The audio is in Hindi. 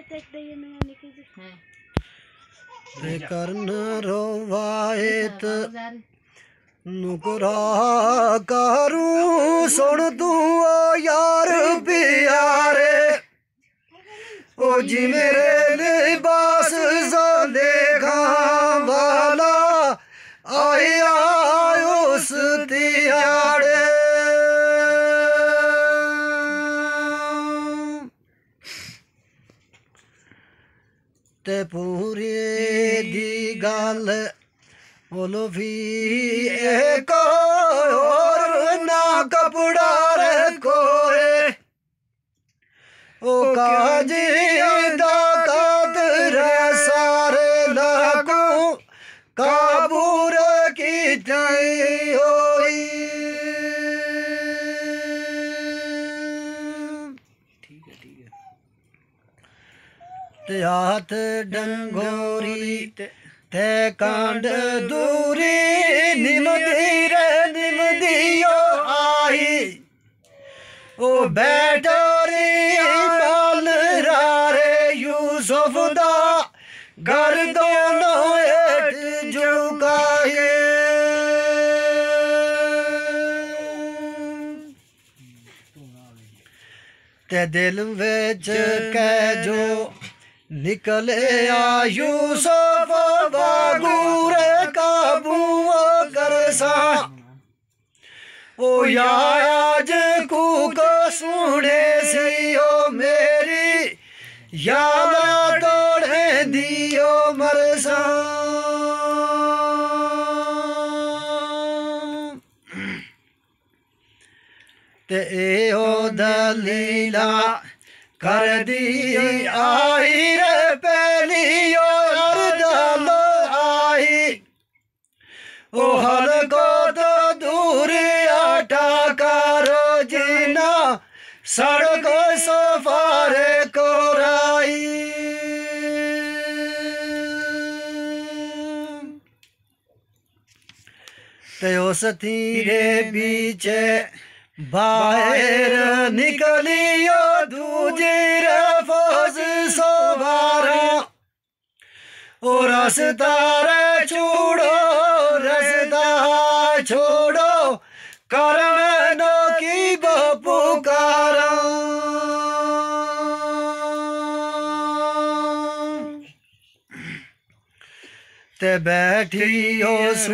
हम्म। कर्ण रोवायत हाँ, नुकरा करू सुन तू यार प्यारे ओ जी मेरे लिबास सा देखा वाला आया उसकी ते पूरे दी गल बोलो भी एक और ना कपड़ा रखोए ओ काज दात रे सारे लागू काबूर की जाए हाथ डंगोरी ते कांड दूरी निमदीर निमदियो आई ओ बैटोरी बाल रे यूसुफ दा घर दोनों हेठ झुकाए ते दिल विच कह जो निकले आयु आयुसफ बागूर काबू करसा ओ याज को सुने सियो मेरी याद तोड़े दियो मरसा ते ओ दलीला कर दी आई रे पहली और दम आई ओ हल को तो दूर आटा करो जीना सड़क सफार को राई ते उस धीरे बीचे बाहर निकलियो दूजे फौज सोबारा ओ रास्ता छोड़ो रसदार छोड़ो करमनो की बपुकारा ते बैठी हो